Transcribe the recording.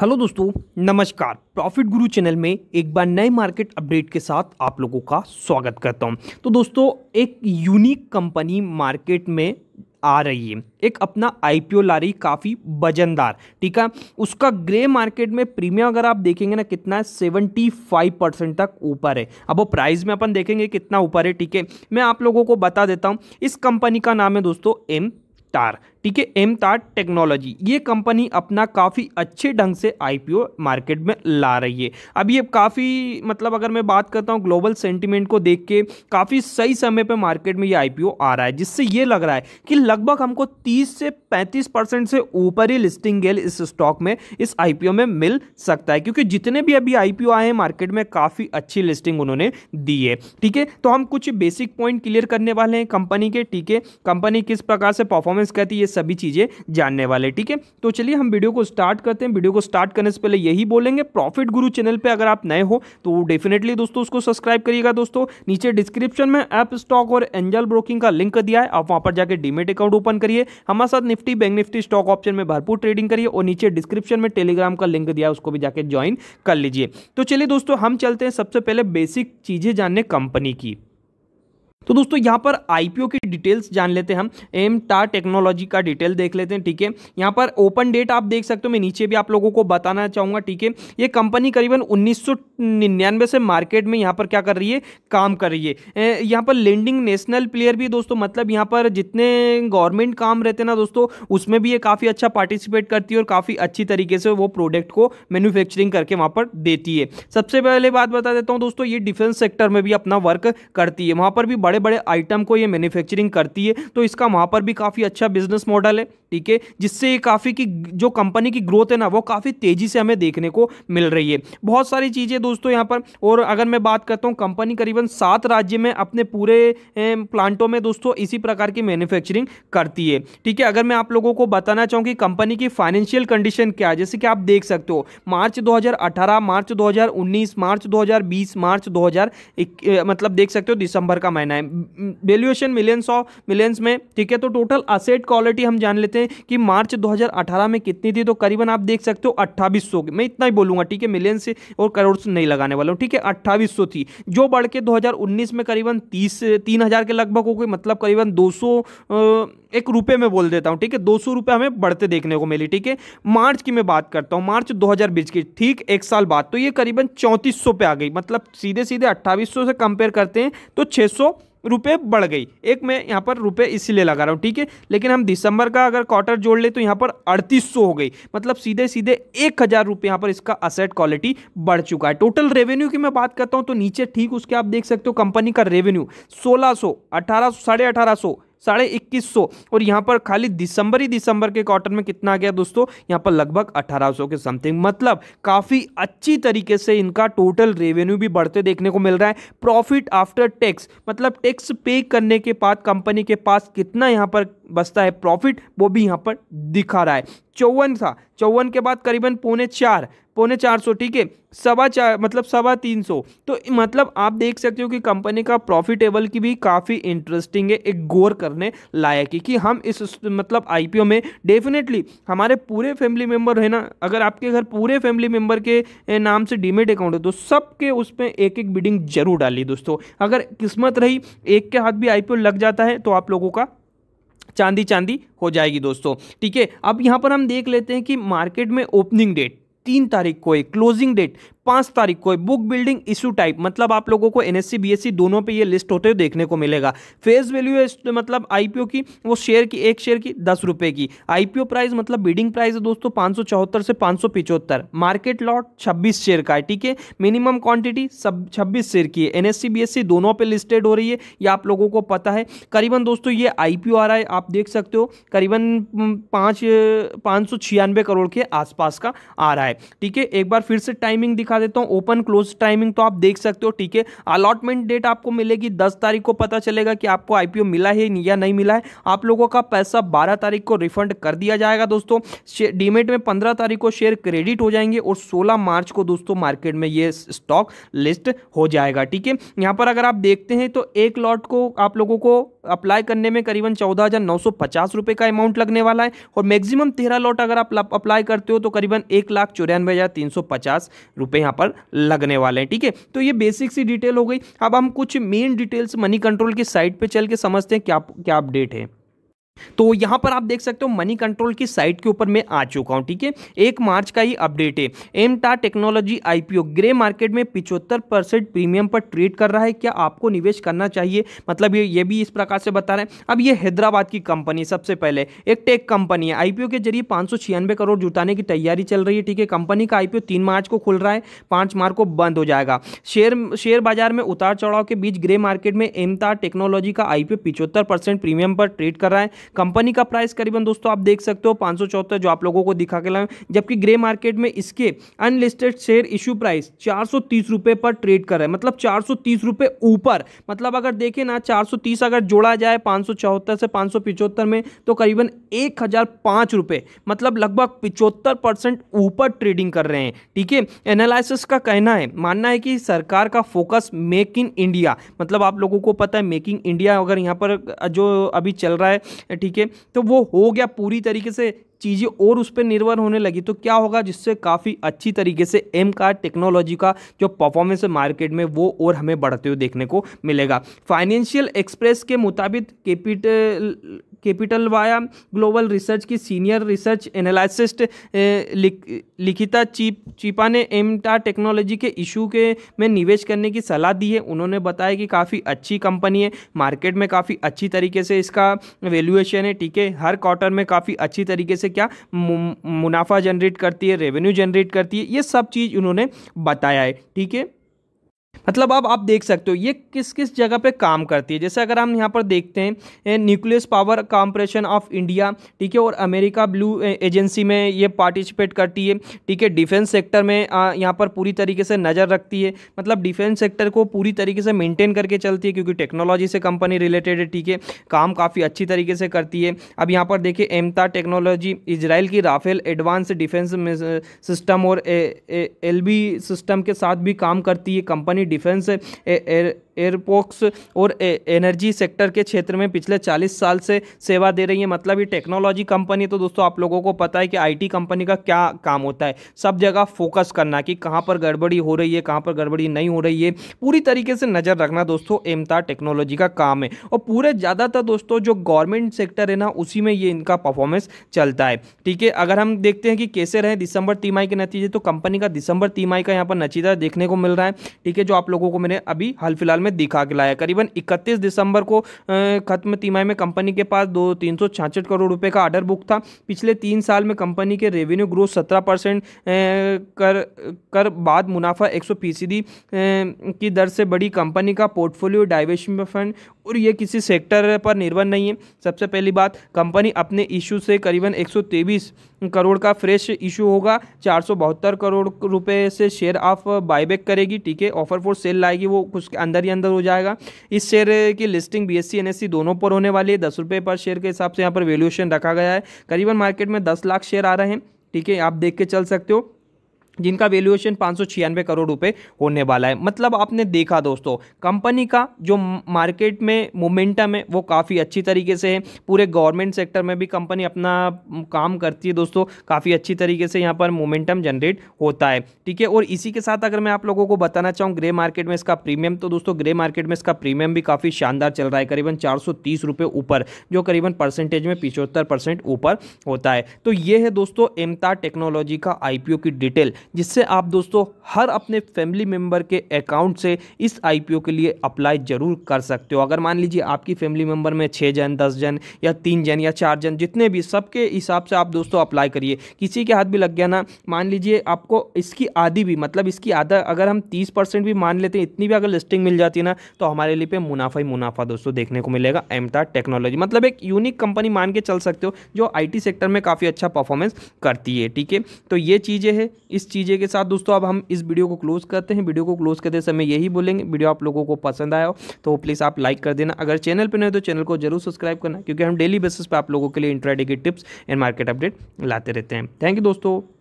hello दोस्तों नमस्कार profit गुरु चैनल में एक बार नए मार्केट अपडेट के साथ आप लोगों का स्वागत करता हूं तो दोस्तों एक यूनिक कंपनी मार्केट में आ रही है एक अपना आईपीओ ला रही काफ़ी वजनदार ठीक है उसका ग्रे मार्केट में प्रीमियम अगर आप देखेंगे ना कितना है सेवेंटी फाइव परसेंट तक ऊपर है अब वो प्राइस में अपन देखेंगे कितना ऊपर है ठीक है मैं आप लोगों को बता देता हूँ इस कंपनी का नाम है दोस्तों एम टार ठीक है एमताट टेक्नोलॉजी ये कंपनी अपना काफ़ी अच्छे ढंग से आईपीओ मार्केट में ला रही है अब ये काफ़ी मतलब अगर मैं बात करता हूँ ग्लोबल सेंटिमेंट को देख के काफ़ी सही समय पर मार्केट में ये आईपीओ आ रहा है जिससे ये लग रहा है कि लगभग हमको तीस से पैंतीस परसेंट से ऊपर ही लिस्टिंग गेल इस स्टॉक में इस आई में मिल सकता है क्योंकि जितने भी अभी आई आए हैं मार्केट में काफ़ी अच्छी लिस्टिंग उन्होंने दी है ठीक है तो हम कुछ बेसिक पॉइंट क्लियर करने वाले हैं कंपनी के ठीक है कंपनी किस प्रकार से परफॉर्मेंस कहती है सभी चीज़ें जानने वाले ठीक है तो चलिए हम वीडियो को स्टार्ट करते हैं वीडियो को स्टार्ट करने से पहले यही बोलेंगे प्रॉफिट गुरु चैनल पर अगर आप नए हो तो डेफिनेटली दोस्तों उसको सब्सक्राइब करिएगा दोस्तों नीचे डिस्क्रिप्शन में ऐप स्टॉक और एंजल ब्रोकिंग का लिंक दिया है आप वहाँ पर जाकर डीमेट अकाउंट ओपन करिए हमारे साथ Nifty bank Nifty stock option में भरपूर ट्रेडिंग करिए और नीचे डिस्क्रिप्शन में टेलीग्राम का लिंक दिया है उसको भी जाकर ज्वाइन कर लीजिए तो चलिए दोस्तों हम चलते हैं सबसे पहले बेसिक चीज़ें जानने कंपनी की तो दोस्तों यहाँ पर आईपीओ की डिटेल्स जान लेते हैं हम एम टा टेक्नोलॉजी का डिटेल देख लेते हैं ठीक है यहाँ पर ओपन डेट आप देख सकते हो मैं नीचे भी आप लोगों को बताना चाहूँगा ठीक है ये कंपनी करीबन 1999 से मार्केट में यहाँ पर क्या कर रही है काम कर रही है यहाँ पर लेंडिंग नेशनल प्लेयर भी दोस्तों मतलब यहाँ पर जितने गवर्नमेंट काम रहते ना दोस्तों उसमें भी ये काफ़ी अच्छा पार्टिसिपेट करती है और काफ़ी अच्छी तरीके से वो प्रोडक्ट को मैन्युफैक्चरिंग करके वहाँ पर देती है सबसे पहले बात बता देता हूँ दोस्तों ये डिफेंस सेक्टर में भी अपना वर्क करती है वहाँ पर भी बड़े बड़े आइटम को ये मैन्युफैक्चरिंग करती है तो इसका वहाँ पर भी काफ़ी अच्छा बिजनेस मॉडल है ठीक है जिससे काफ़ी की जो कंपनी की ग्रोथ है ना वो काफ़ी तेज़ी से हमें देखने को मिल रही है बहुत सारी चीज़ें दोस्तों यहाँ पर और अगर मैं बात करता हूँ कंपनी करीबन सात राज्य में अपने पूरे प्लांटों में दोस्तों इसी प्रकार की मैन्युफैक्चरिंग करती है ठीक है अगर मैं आप लोगों को बताना चाहूँ कि कंपनी की फाइनेंशियल कंडीशन क्या है जैसे कि आप देख सकते हो मार्च दो मार्च दो मार्च दो मार्च दो मतलब देख सकते हो दिसंबर का महीना है है वैल्यूएशन मिलियंस ऑफ मिलियंस में ठीक है तो टोटल असेट क्वालिटी हम जान लेते हैं कि मार्च 2018 में कितनी थी तो करीबन आप देख सकते हो अट्ठावी सौ मैं इतना ही बोलूंगा ठीक है मिलियंस और करोड़ नहीं लगाने वाला हूँ ठीक है अट्ठावी थी जो बढ़ के दो में करीबन तीस तीन के लगभग हो गई मतलब करीबन दो एक रुपये में बोल देता हूँ ठीक है दो सौ रुपये हमें बढ़ते देखने को मिली ठीक है मार्च की मैं बात करता हूँ मार्च 2020 की ठीक एक साल बाद तो ये करीबन चौंतीस सौ पे आ गई मतलब सीधे सीधे अट्ठावी सौ से कंपेयर करते हैं तो छः सौ रुपये बढ़ गई एक मैं यहाँ पर रुपये इसीलिए लगा रहा हूँ ठीक है लेकिन हम दिसंबर का अगर क्वार्टर जोड़ ले तो यहाँ पर अड़तीस हो गई मतलब सीधे सीधे एक हज़ार रुपये यहाँ पर इसका असेट क्वालिटी बढ़ चुका है टोटल रेवेन्यू की मैं बात करता हूँ तो नीचे ठीक उसके आप देख सकते हो कंपनी का रेवेन्यू सोलह सौ सो, अठारह सौ साढ़े अठारह सौ साढ़े इक्कीस सौ और यहाँ पर खाली दिसंबर ही दिसंबर के क्वार्टर में कितना आ गया दोस्तों यहाँ पर लगभग अठारह सौ के समथिंग मतलब काफ़ी अच्छी तरीके से इनका टोटल रेवेन्यू भी बढ़ते देखने को मिल रहा है प्रॉफिट आफ्टर टैक्स मतलब टैक्स पे करने के बाद कंपनी के पास कितना यहाँ पर बचता है प्रॉफिट वो भी यहाँ पर दिखा रहा है चौवन था चौवन के बाद करीबन पौने चार पौने चार सौ ठीक है सवा चार मतलब सवा तीन सौ तो मतलब आप देख सकते हो कि कंपनी का प्रॉफिटेबल की भी काफ़ी इंटरेस्टिंग है एक गौर करने लायक है कि हम इस मतलब आईपीओ में डेफिनेटली हमारे पूरे फैमिली मेम्बर है ना अगर आपके घर पूरे फैमिली मेम्बर के नाम से डीमेट अकाउंट है तो सबके उसमें एक एक बिडिंग जरूर डाली दोस्तों अगर किस्मत रही एक के हाथ भी आई लग जाता है तो आप लोगों का चांदी चांदी हो जाएगी दोस्तों ठीक है अब यहाँ पर हम देख लेते हैं कि मार्केट में ओपनिंग डेट तीन तारीख को एक क्लोजिंग डेट पांच तारीख को बुक बिल्डिंग इशू टाइप मतलब आप लोगों को एनएससी बीएससी दोनों पे ये लिस्ट होते हुए देखने को मिलेगा फेस वैल्यू तो मतलब आईपीओ की वो शेयर की एक शेयर की दस रुपए की आईपीओ प्राइस मतलब बिडिंग प्राइस है दोस्तों चौहत्तर से पाँच मार्केट लॉट छब्बीस शेयर का है ठीक है मिनिमम क्वांटिटी सब छब्बीस शेयर की है एनएससी बीएससी दोनों पे लिस्टेड हो रही है ये आप लोगों को पता है करीबन दोस्तों ये आईपीओ आ रहा है आप देख सकते हो करीबन सौ छियानवे करोड़ के आसपास का आ रहा है ठीक है एक बार फिर से टाइमिंग दिखा दिखा देता हूँ ओपन क्लोज टाइमिंग तो आप देख सकते हो ठीक है अलॉटमेंट डेट आपको मिलेगी दस तारीख को पता चलेगा कि आपको आईपीओ मिला है या नहीं मिला है आप लोगों का पैसा बारह तारीख को रिफंड कर दिया जाएगा दोस्तों डीमेट में पंद्रह तारीख को शेयर क्रेडिट हो जाएंगे और सोलह मार्च को दोस्तों मार्केट में ये स्टॉक लिस्ट हो जाएगा ठीक है यहाँ पर अगर आप देखते हैं तो एक लॉट को आप लोगों को अप्लाई करने में करीबन चौदह हज़ार नौ सौ पचास रुपए का अमाउंट लगने वाला है और मैक्सिमम तेरह लॉट अगर आप अप्लाई करते हो तो करीबन एक लाख चौरानवे हज़ार तीन सौ पचास रुपये यहाँ पर लगने वाले हैं ठीक है तो ये बेसिक सी डिटेल हो गई अब हम कुछ मेन डिटेल्स मनी कंट्रोल की साइट पर चल के समझते हैं क्या क्या अपडेट है तो यहां पर आप देख सकते हो मनी कंट्रोल की साइट के ऊपर मैं आ चुका हूं ठीक है एक मार्च का ही अपडेट है एमटा टेक्नोलॉजी आईपीओ ग्रे मार्केट में पिचहत्तर परसेंट प्रीमियम पर ट्रेड कर रहा है क्या आपको निवेश करना चाहिए मतलब ये ये भी इस प्रकार से बता रहे हैं अब ये हैदराबाद की कंपनी सबसे पहले एक टेक कंपनी है आईपीओ के जरिए पांच करोड़ जुटाने की तैयारी चल रही है ठीक है कंपनी का आईपीओ तीन मार्च को खुल रहा है पांच मार्च को बंद हो जाएगा शेयर शेयर बाजार में उतार चढ़ाव के बीच ग्रे मार्केट में एमता टेक्नोलॉजी का आईपीओ पिछहत्तर परसेंट प्रीमियम पर ट्रेड कर रहा है कंपनी का प्राइस करीबन दोस्तों आप देख सकते हो पाँच जो आप लोगों को दिखा के लाए जबकि ग्रे मार्केट में इसके अनलिस्टेड शेयर इशू प्राइस चार रुपए पर ट्रेड कर रहा है मतलब चार रुपए ऊपर मतलब अगर देखें ना चार अगर जोड़ा जाए पाँच से पाँच में तो करीबन एक रुपए मतलब लगभग पिचहत्तर परसेंट ऊपर ट्रेडिंग कर रहे हैं ठीक है एनालिसिस का कहना है मानना है कि सरकार का फोकस मेक इन इंडिया मतलब आप लोगों को पता है मेकिंग इंडिया अगर यहाँ पर जो अभी चल रहा है ठीक है तो वो हो गया पूरी तरीके से चीज़ें और उस पर निर्भर होने लगी तो क्या होगा जिससे काफ़ी अच्छी तरीके से एम कार टेक्नोलॉजी का जो परफॉर्मेंस है मार्केट में वो और हमें बढ़ते हुए देखने को मिलेगा फाइनेंशियल एक्सप्रेस के मुताबिक capital capital via global research की सीनियर रिसर्च एनालिसिस्ट लिखिता चीप चीपा ने एमटा टेक्नोलॉजी के इशू के में निवेश करने की सलाह दी है उन्होंने बताया कि काफ़ी अच्छी कंपनी है मार्केट में काफ़ी अच्छी तरीके से इसका वैल्यूएशन है ठीक है हर क्वार्टर में काफ़ी अच्छी तरीके से क्या मुनाफा जनरेट करती है रेवेन्यू जनरेट करती है ये सब चीज़ उन्होंने बताया है ठीक है मतलब अब आप, देख सकते हो ये किस किस जगह पे काम करती है जैसे अगर हम यहाँ पर देखते हैं nuclear power corporation of India ठीक है और अमेरिका ब्लू एजेंसी में ये पार्टिसिपेट करती है ठीक है डिफेंस सेक्टर में यहाँ पर पूरी तरीके से नज़र रखती है मतलब डिफेंस सेक्टर को पूरी तरीके से मेनटेन करके चलती है क्योंकि टेक्नोलॉजी से कंपनी रिलेटेड है ठीक है काम काफ़ी अच्छी तरीके से करती है अब यहाँ पर देखिए एमता टेक्नोलॉजी इसराइल की राफेल एडवांस डिफेंस सिस्टम और एल सिस्टम के साथ भी काम करती है कंपनी यानी डिफेंस एयरपोक्स और ए, एनर्जी सेक्टर के क्षेत्र में पिछले 40 साल से सेवा दे रही है मतलब ये टेक्नोलॉजी कंपनी तो दोस्तों आप लोगों को पता है कि आईटी कंपनी का क्या काम होता है सब जगह फोकस करना कि कहाँ पर गड़बड़ी हो रही है कहाँ पर गड़बड़ी नहीं हो रही है पूरी तरीके से नज़र रखना दोस्तों एमता टेक्नोलॉजी का काम है और पूरे ज़्यादातर दोस्तों जो गवर्नमेंट सेक्टर है ना उसी में ये इनका परफॉर्मेंस चलता है ठीक है अगर हम देखते हैं कि कैसे रहे दिसंबर तिमाही के नतीजे तो कंपनी का दिसंबर तिमाही का यहाँ पर नतीजा देखने को मिल रहा है ठीक है जो आप लोगों को मैंने अभी हाल फिलहाल में में दिखा के लाया करीबन इकतीस दिसंबर को खत्म तिमाही में कंपनी के पास दो तीन करोड़ रुपए का ऑर्डर बुक था पिछले तीन साल में कंपनी के रेवेन्यू ग्रोथ सत्रह परसेंट कर कर बाद मुनाफा एक फीसदी की दर से बड़ी कंपनी का पोर्टफोलियो डाइवेशन फंड और ये किसी सेक्टर पर निर्भर नहीं है सबसे पहली बात कंपनी अपने इशू से करीबन एक करोड़ का फ्रेश इशू होगा चार करोड़ रुपए से शेयर ऑफ बायबैक करेगी ठीक है ऑफर फॉर सेल लाएगी वो उसके अंदर अंदर हो जाएगा इस शेयर की लिस्टिंग बी एस दोनों पर होने वाली है दस रुपये पर शेयर के हिसाब से यहाँ पर वैल्यूएशन रखा गया है करीबन मार्केट में दस लाख शेयर आ रहे हैं ठीक है आप देख के चल सकते हो जिनका वैल्यूएशन पाँच करोड़ रुपये होने वाला है मतलब आपने देखा दोस्तों कंपनी का जो मार्केट में मोमेंटम है वो काफ़ी अच्छी तरीके से है पूरे गवर्नमेंट सेक्टर में भी कंपनी अपना काम करती है दोस्तों काफ़ी अच्छी तरीके से यहाँ पर मोमेंटम जनरेट होता है ठीक है और इसी के साथ अगर मैं आप लोगों को बताना चाहूँ ग्रे मार्केट में इसका प्रीमियम तो दोस्तों ग्रे मार्केट में इसका प्रीमियम भी काफ़ी शानदार चल रहा है करीबन चार ऊपर जो करीबन परसेंटेज में पिछहत्तर परसेंट ऊपर होता है तो ये है दोस्तों एमता टेक्नोलॉजी का आईपीओ की डिटेल जिससे आप दोस्तों हर अपने फैमिली मेम्बर के अकाउंट से इस आई के लिए अप्लाई ज़रूर कर सकते हो अगर मान लीजिए आपकी फैमिली मेम्बर में छः जन दस जन या तीन जन या चार जन जितने भी सबके हिसाब से आप दोस्तों अप्लाई करिए किसी के हाथ भी लग गया ना मान लीजिए आपको इसकी आधी भी मतलब इसकी आधा अगर हम तीस परसेंट भी मान लेते हैं इतनी भी अगर लिस्टिंग मिल जाती है ना तो हमारे लिए पे मुनाफा ही मुनाफा दोस्तों देखने को मिलेगा एमटा टेक्नोलॉजी मतलब एक यूनिक कंपनी मान के चल सकते हो जो आईटी सेक्टर में काफ़ी अच्छा परफॉर्मेंस करती है ठीक है तो ये चीज़ें हैं इस चीज़ें के साथ दोस्तों अब हम इस वीडियो को क्लोज करते हैं वीडियो को क्लोज करते समय यही बोलेंगे वीडियो आप लोगों को पसंद आया हो तो प्लीज़ आप लाइक कर देना अगर चैनल पर नहीं तो चैनल को जरूर सब्सक्राइब करना क्योंकि हम डेली बेसिस पर आप लोगों के लिए इंट्राडे की टिप्स एंड मार्केट अपडेट लाते रहते हैं थैंक यू दोस्तों